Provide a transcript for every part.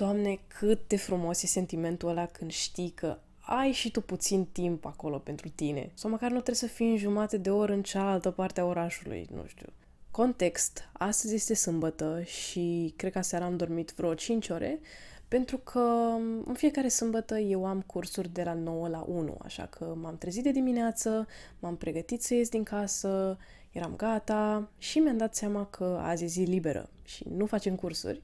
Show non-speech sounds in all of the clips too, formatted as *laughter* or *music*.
Doamne, cât de frumos e sentimentul ăla când știi că ai și tu puțin timp acolo pentru tine. Sau măcar nu trebuie să fii în jumate de oră în cealaltă parte a orașului, nu știu. Context, astăzi este sâmbătă și cred că seara am dormit vreo 5 ore, pentru că în fiecare sâmbătă eu am cursuri de la 9 la 1, așa că m-am trezit de dimineață, m-am pregătit să ies din casă, eram gata și mi-am dat seama că azi e zi liberă și nu facem cursuri.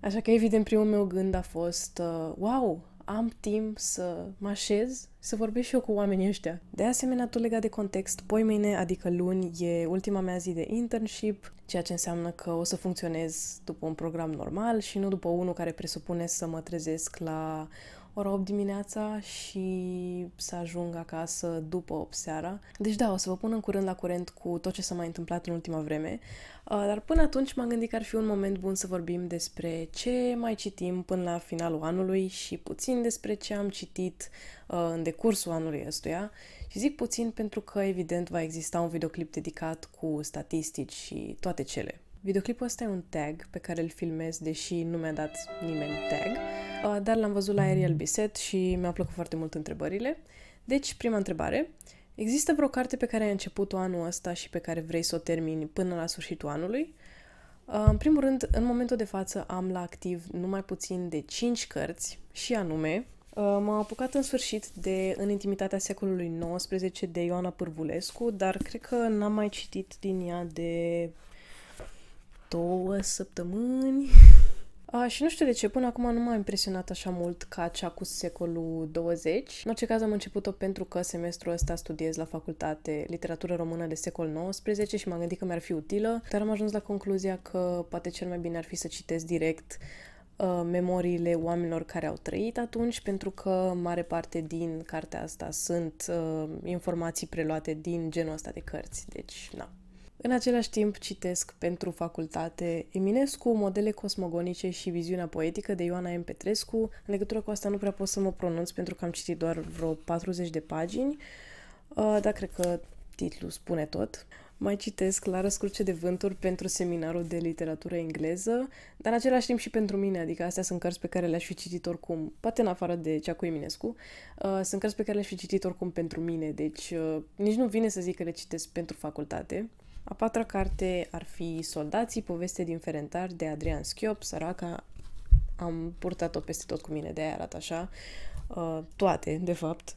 Așa că, evident, primul meu gând a fost, uh, wow, am timp să mă așez, să vorbesc și eu cu oamenii ăștia. De asemenea, tot legat de context, poi mâine, adică luni, e ultima mea zi de internship, ceea ce înseamnă că o să funcționez după un program normal și nu după unul care presupune să mă trezesc la ora 8 dimineața și să ajung acasă după 8 seara. Deci da, o să vă pun în curând la curent cu tot ce s-a mai întâmplat în ultima vreme, uh, dar până atunci m-am gândit că ar fi un moment bun să vorbim despre ce mai citim până la finalul anului și puțin despre ce am citit uh, în decursul anului ăstuia și zic puțin pentru că evident va exista un videoclip dedicat cu statistici și toate cele. Videoclipul ăsta e un tag pe care îl filmez, deși nu mi-a dat nimeni tag, uh, dar l-am văzut la Ariel Biset și mi-au plăcut foarte mult întrebările. Deci, prima întrebare. Există vreo carte pe care ai început-o anul ăsta și pe care vrei să o termini până la sfârșitul anului? Uh, în primul rând, în momentul de față am la activ numai puțin de 5 cărți și anume uh, M-am apucat în sfârșit de În intimitatea secolului XIX de Ioana Pârvulescu, dar cred că n-am mai citit din ea de două săptămâni. A, și nu știu de ce, până acum nu m-a impresionat așa mult ca cea cu secolul 20. În orice caz am început-o pentru că semestrul ăsta studiez la facultate literatură română de secol 19 și m-am gândit că mi-ar fi utilă, dar am ajuns la concluzia că poate cel mai bine ar fi să citesc direct uh, memoriile oamenilor care au trăit atunci, pentru că mare parte din cartea asta sunt uh, informații preluate din genul ăsta de cărți. Deci, na, în același timp citesc pentru facultate Eminescu, modele cosmogonice și viziunea poetică de Ioana M. Petrescu. În legătură cu asta nu prea pot să mă pronunț pentru că am citit doar vreo 40 de pagini, uh, dar cred că titlul spune tot. Mai citesc la răscruce de vânturi pentru seminarul de literatură engleză, dar în același timp și pentru mine, adică astea sunt cărți pe care le-aș fi citit oricum, poate în afară de cea cu Eminescu, uh, sunt cărți pe care le-aș fi citit oricum pentru mine, deci uh, nici nu vine să zic că le citesc pentru facultate. A patra carte ar fi Soldații, poveste din Ferentar de Adrian Schiop, săraca. Am purtat-o peste tot cu mine, de aia arată așa. Uh, toate, de fapt.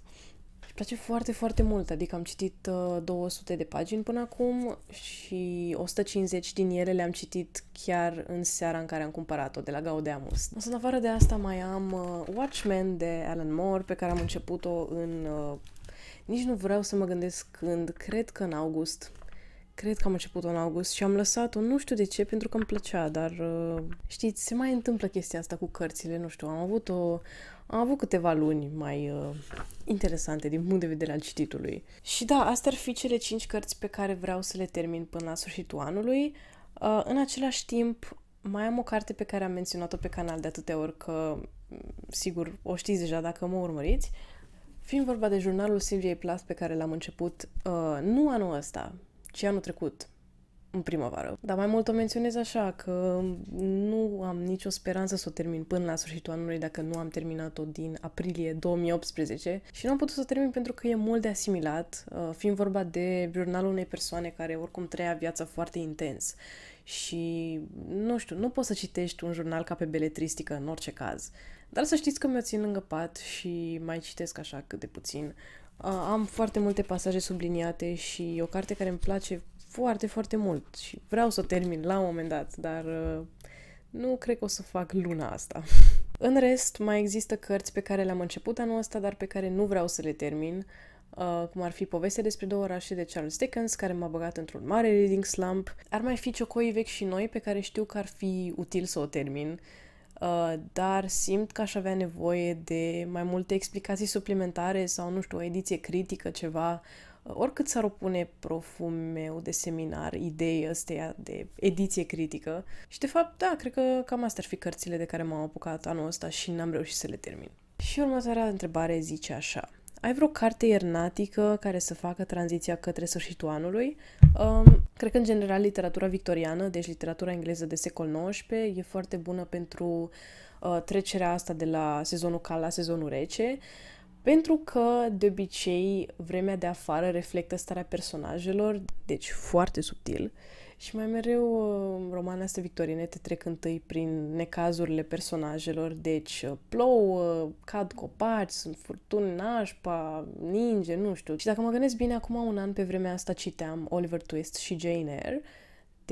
Îmi place foarte, foarte mult, adică am citit uh, 200 de pagini până acum și 150 din ele le-am citit chiar în seara în care am cumpărat-o de la Gaudeamus. Însă, în afară de asta, mai am uh, Watchmen de Alan Moore, pe care am început-o în... Uh, nici nu vreau să mă gândesc când, cred că în august, Cred că am început-o în august și am lăsat-o, nu știu de ce, pentru că îmi plăcea, dar uh, știți, se mai întâmplă chestia asta cu cărțile, nu știu, am avut o, am avut câteva luni mai uh, interesante din punct de vedere al cititului. Și da, astea ar fi cele 5 cărți pe care vreau să le termin până la sfârșitul anului. Uh, în același timp, mai am o carte pe care am menționat-o pe canal de atâtea ori că, mm, sigur, o știți deja dacă mă urmăriți. Fiind vorba de jurnalul Silviei Plath pe care l-am început uh, nu anul ăsta, ci anul trecut, în primăvară. Dar mai mult o menționez așa, că nu am nicio speranță să o termin până la sfârșitul anului dacă nu am terminat-o din aprilie 2018 și nu am putut să o termin pentru că e mult de asimilat, uh, fiind vorba de jurnalul unei persoane care oricum trăia viața foarte intens și nu știu, nu poți să citești un jurnal ca pe beletristică în orice caz. Dar să știți că mi-o țin lângă pat și mai citesc așa cât de puțin am foarte multe pasaje subliniate și e o carte care îmi place foarte, foarte mult și vreau să o termin la un moment dat, dar uh, nu cred că o să fac luna asta. *laughs* În rest, mai există cărți pe care le-am început anul ăsta, dar pe care nu vreau să le termin, uh, cum ar fi Povestea despre două orașe de Charles Dickens, care m-a băgat într-un mare reading slump. Ar mai fi Ciocoii vechi și noi, pe care știu că ar fi util să o termin, Uh, dar simt că aș avea nevoie de mai multe explicații suplimentare sau, nu știu, o ediție critică, ceva, uh, oricât s-ar opune proful meu de seminar idei ăsteia de ediție critică. Și, de fapt, da, cred că cam astea ar fi cărțile de care m-am apucat anul ăsta și n-am reușit să le termin. Și următoarea întrebare zice așa. Ai vreo carte iernatică care să facă tranziția către sfârșitul anului? Um, cred că, în general, literatura victoriană, deci literatura engleză de secol XIX, e foarte bună pentru uh, trecerea asta de la sezonul cald la sezonul rece, pentru că, de obicei, vremea de afară reflectă starea personajelor, deci foarte subtil, și mai mereu uh, romana asta victorine te trec întâi prin necazurile personajelor, deci uh, plouă, cad copaci, sunt furtuni nașpa, ninge, nu știu. Și dacă mă gândesc bine, acum un an pe vremea asta citeam Oliver Twist și Jane Eyre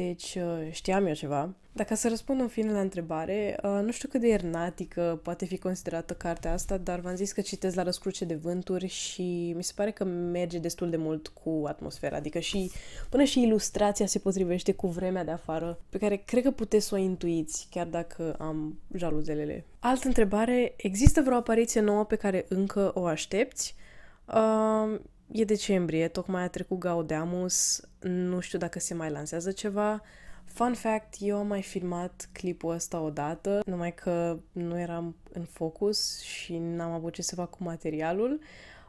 deci uh, știam eu ceva. Dacă să răspund în fine la întrebare, uh, nu știu cât de ernatică poate fi considerată cartea asta, dar v-am zis că citesc la răscruce de vânturi și mi se pare că merge destul de mult cu atmosfera, adică și până și ilustrația se potrivește cu vremea de afară, pe care cred că puteți să o intuiți, chiar dacă am jaluzelele. Altă întrebare, există vreo apariție nouă pe care încă o aștepți? Uh, e decembrie, tocmai a trecut Gaudeamus, nu știu dacă se mai lansează ceva. Fun fact, eu am mai filmat clipul ăsta odată, numai că nu eram în focus și n-am avut ce să fac cu materialul.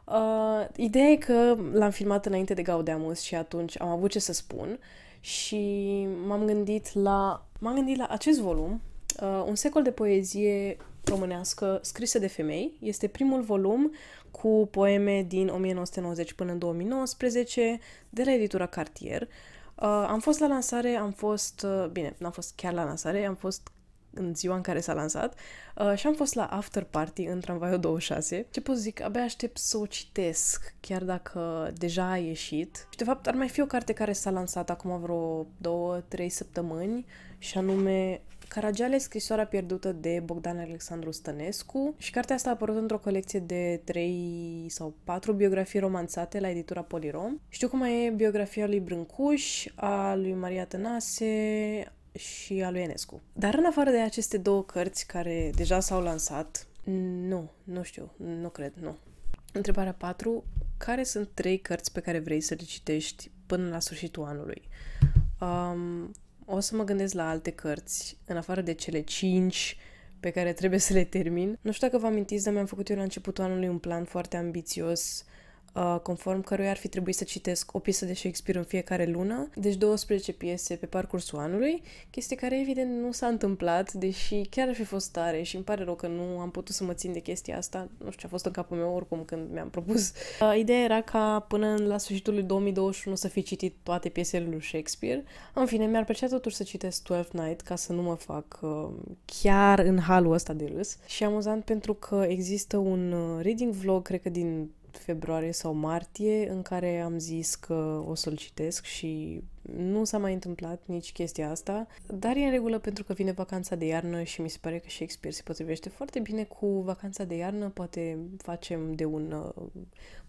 Uh, ideea e că l-am filmat înainte de Gaudeamus și atunci am avut ce să spun și m-am gândit la, m-am gândit la acest volum, uh, un secol de poezie românească scrisă de femei. Este primul volum cu poeme din 1990 până în 2019 de la editura Cartier. Uh, am fost la lansare, am fost, uh, bine, n-am fost chiar la lansare, am fost în ziua în care s-a lansat uh, și am fost la after party în tramvaiul 26. Ce pot zic, abia aștept să o citesc, chiar dacă deja a ieșit. Și de fapt ar mai fi o carte care s-a lansat acum vreo 2-3 săptămâni și anume Caragiale, scrisoarea pierdută de Bogdan Alexandru Stănescu și cartea asta a apărut într-o colecție de 3 sau 4 biografii romanțate la editura Polirom. Știu cum mai e biografia lui Brâncuș, a lui Maria Tănase și a lui Enescu. Dar în afară de aceste două cărți care deja s-au lansat, nu, nu știu, nu cred, nu. Întrebarea 4. Care sunt trei cărți pe care vrei să le citești până la sfârșitul anului? Um, o să mă gândesc la alte cărți, în afară de cele 5 pe care trebuie să le termin. Nu știu dacă vă amintiți, dar mi-am făcut eu la începutul anului un plan foarte ambițios Uh, conform căruia ar fi trebuit să citesc o piesă de Shakespeare în fiecare lună, deci 12 piese pe parcursul anului, chestie care evident nu s-a întâmplat, deși chiar ar fi fost tare și îmi pare rău că nu am putut să mă țin de chestia asta, nu știu ce a fost în capul meu oricum când mi-am propus. *laughs* Uh, ideea era ca până la sfârșitul lui 2021 să fi citit toate piesele lui Shakespeare. În fine, mi-ar plăcea totuși să citesc 12 Night ca să nu mă fac uh, chiar în halul ăsta de râs. Și amuzant pentru că există un reading vlog, cred că din februarie sau martie în care am zis că o să-l citesc și nu s-a mai întâmplat nici chestia asta, dar e în regulă pentru că vine vacanța de iarnă și mi se pare că Shakespeare se potrivește foarte bine cu vacanța de iarnă, poate facem de un uh,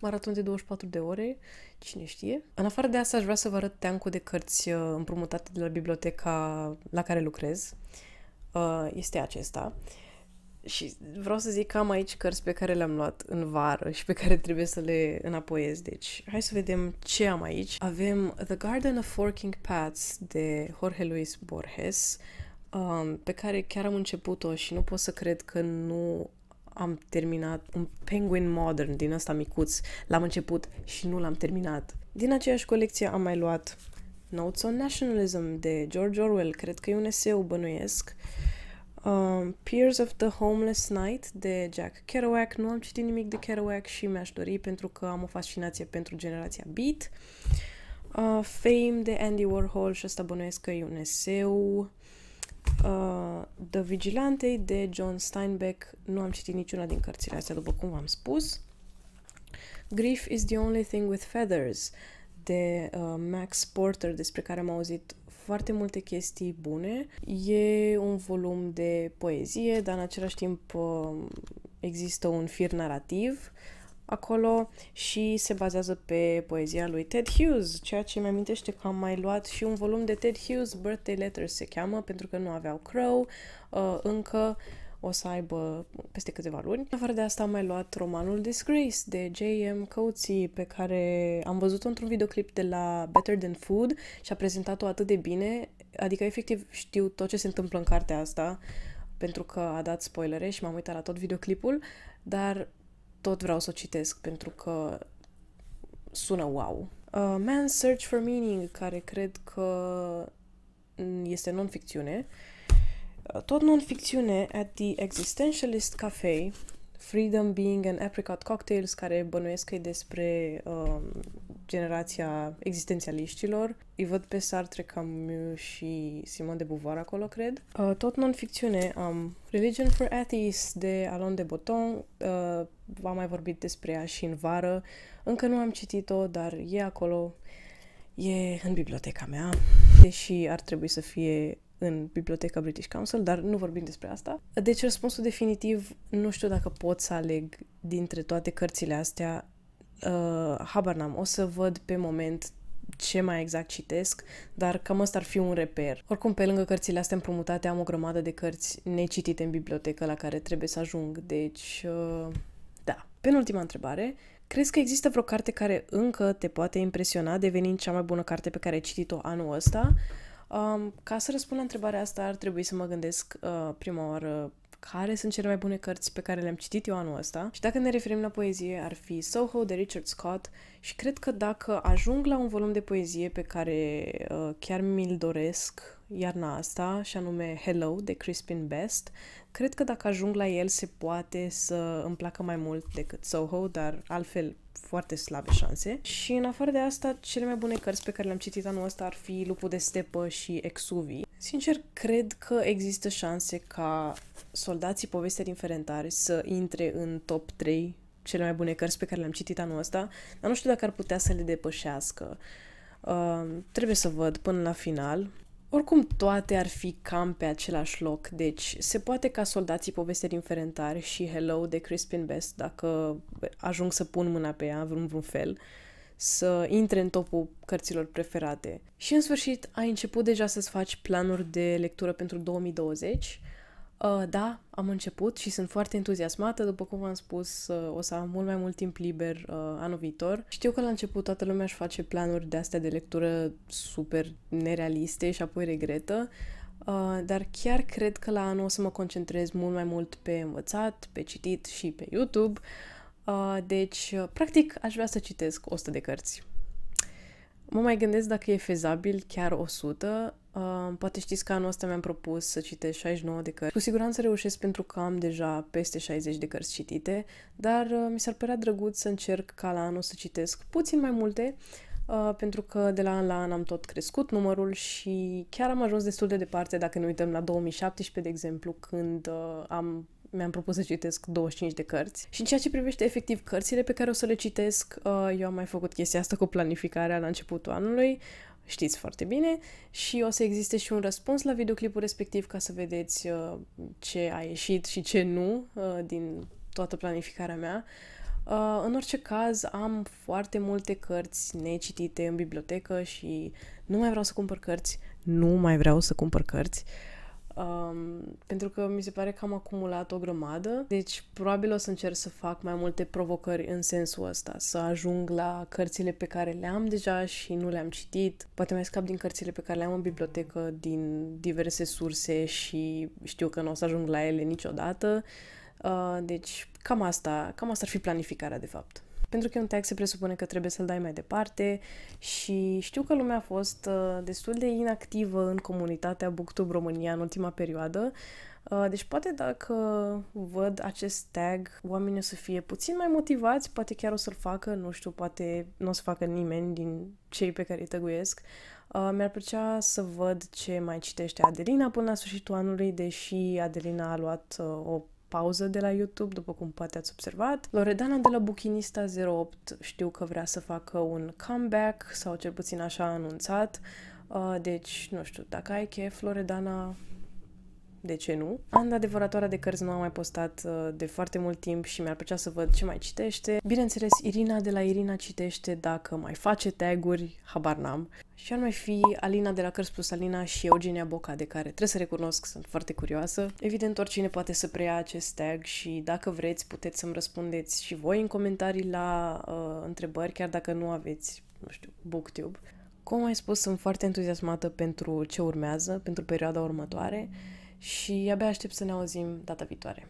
maraton de 24 de ore, cine știe. În afară de asta aș vrea să vă arăt teancul de cărți uh, împrumutate de la biblioteca la care lucrez. Uh, este acesta. Și vreau să zic că am aici cărți pe care le-am luat în vară și pe care trebuie să le înapoiez. Deci, hai să vedem ce am aici. Avem The Garden of Forking Paths de Jorge Luis Borges, um, pe care chiar am început-o și nu pot să cred că nu am terminat un Penguin Modern din ăsta micuț. L-am început și nu l-am terminat. Din aceeași colecție am mai luat Notes on Nationalism de George Orwell. Cred că e un eseu, bănuiesc. Uh, Um, Peers of the Homeless Night de Jack Kerouac. Nu am citit nimic de Kerouac și mi-aș dori pentru că am o fascinație pentru generația Beat. Uh, Fame de Andy Warhol și asta bănuiesc că e un eseu. Uh, The Vigilante de John Steinbeck. Nu am citit niciuna din cărțile astea, după cum v-am spus. Grief is the only thing with feathers de uh, Max Porter, despre care am auzit foarte multe chestii bune. E un volum de poezie, dar în același timp um, există un fir narrativ acolo și se bazează pe poezia lui Ted Hughes, ceea ce mi-amintește că am mai luat și un volum de Ted Hughes, Birthday Letters se cheamă, pentru că nu aveau Crow uh, încă o să aibă peste câteva luni. Afară de asta am mai luat romanul Disgrace de J.M. Coetzee pe care am văzut-o într-un videoclip de la Better Than Food și a prezentat-o atât de bine, adică efectiv știu tot ce se întâmplă în cartea asta pentru că a dat spoilere și m-am uitat la tot videoclipul, dar tot vreau să o citesc pentru că sună wow. A Man's Search for Meaning, care cred că este non-ficțiune, uh, tot non-ficțiune at the Existentialist Cafe, Freedom Being and Apricot Cocktails, care bănuiesc că e despre uh, generația existențialiștilor. Îi văd pe Sartre, Camus și Simon de Beauvoir acolo, cred. Uh, tot non-ficțiune am um, Religion for Atheists de Alain de Botton. Uh, v-am mai vorbit despre ea și în vară. Încă nu am citit-o, dar e acolo. E în biblioteca mea, deși ar trebui să fie în biblioteca British Council, dar nu vorbim despre asta. Deci răspunsul definitiv, nu știu dacă pot să aleg dintre toate cărțile astea, uh, habar n-am, o să văd pe moment ce mai exact citesc, dar cam ăsta ar fi un reper. Oricum, pe lângă cărțile astea împrumutate, am o grămadă de cărți necitite în bibliotecă la care trebuie să ajung, deci... Uh, da. Penultima întrebare. Crezi că există vreo carte care încă te poate impresiona devenind cea mai bună carte pe care ai citit-o anul ăsta? Uh, Um, ca să răspund la întrebarea asta, ar trebui să mă gândesc uh, prima oară care sunt cele mai bune cărți pe care le-am citit eu anul ăsta și dacă ne referim la poezie ar fi Soho de Richard Scott și cred că dacă ajung la un volum de poezie pe care uh, chiar mi-l doresc iarna asta și anume Hello de Crispin Best, cred că dacă ajung la el se poate să îmi placă mai mult decât Soho, dar altfel foarte slabe șanse. Și în afară de asta, cele mai bune cărți pe care le-am citit anul ăsta ar fi Lupul de stepă și Exuvii. Sincer, cred că există șanse ca soldații povestea din Ferentare să intre în top 3 cele mai bune cărți pe care le-am citit anul ăsta, dar nu știu dacă ar putea să le depășească. Uh, trebuie să văd până la final. Oricum, toate ar fi cam pe același loc, deci se poate ca soldații povestea din Ferentare și Hello de Crispin Best, dacă ajung să pun mâna pe ea vreun vreun fel, uh, să intre în topul cărților preferate. Și în sfârșit ai început deja să-ți faci planuri de lectură pentru 2020. Uh, da, am început și sunt foarte entuziasmată, după cum am spus, uh, o să am mult mai mult timp liber uh, anul viitor. Știu că la început toată lumea își face planuri de astea de lectură super nerealiste și apoi regretă, dar chiar cred că la anul o să mă concentrez mult mai mult pe învățat, pe citit și pe YouTube. Uh, deci, uh, practic, aș vrea să citesc 100 de cărți. Mă mai gândesc dacă e fezabil chiar 100. Uh, poate știți că anul ăsta mi-am propus să citesc 69 de cărți. Cu siguranță reușesc pentru că am deja peste 60 de cărți citite, dar mi s-ar părea drăguț să încerc ca la anul să citesc puțin mai multe, pentru că de la an la an am tot crescut numărul și chiar am ajuns destul de departe dacă ne uităm la 2017, de exemplu, când am mi-am propus să citesc 25 de cărți. Și în ceea ce privește efectiv cărțile pe care o să le citesc, uh, eu am mai făcut chestia asta cu planificarea la începutul anului, știți foarte bine, și o să existe și un răspuns la videoclipul respectiv ca să vedeți uh, ce a ieșit și ce nu uh, din toată planificarea mea. în orice caz, am foarte multe cărți necitite în bibliotecă și nu mai vreau să cumpăr cărți, nu mai vreau să cumpăr cărți. Uh, Um, pentru că mi se pare că am acumulat o grămadă, deci probabil o să încerc să fac mai multe provocări în sensul ăsta, să ajung la cărțile pe care le am deja și nu le-am citit, poate mai scap din cărțile pe care le am în bibliotecă din diverse surse și știu că nu o să ajung la ele niciodată, uh, deci cam asta, cam asta ar fi planificarea de fapt. Pentru că un tag se presupune că trebuie să-l dai mai departe și știu că lumea a fost uh, destul de inactivă în comunitatea Booktube România în ultima perioadă, uh, deci poate dacă văd acest tag, oamenii o să fie puțin mai motivați, poate chiar o să-l facă, nu știu, poate nu o să facă nimeni din cei pe care îi tăguiesc. Uh, mi-ar plăcea să văd ce mai citește Adelina până la sfârșitul anului, deși Adelina a luat o pauză de la YouTube, după cum poate ați observat. Loredana de la Buchinista 08 știu că vrea să facă un comeback sau cel puțin așa a anunțat. Uh, deci, nu știu, dacă ai chef, Loredana, de ce nu. Ana Adevăratoarea de cărți nu a mai postat uh, de foarte mult timp și mi-ar plăcea să văd ce mai citește. Bineînțeles, Irina de la Irina citește dacă mai face taguri, habar n-am. Și ar mai fi Alina de la Cărți plus Alina și Eugenia Boca, de care trebuie să recunosc, sunt foarte curioasă. Evident, oricine poate să preia acest tag și dacă vreți, puteți să-mi răspundeți și voi în comentarii la uh, întrebări, chiar dacă nu aveți, nu știu, booktube. Cum ai spus, sunt foarte entuziasmată pentru ce urmează, pentru perioada următoare și abia aștept să ne auzim data viitoare.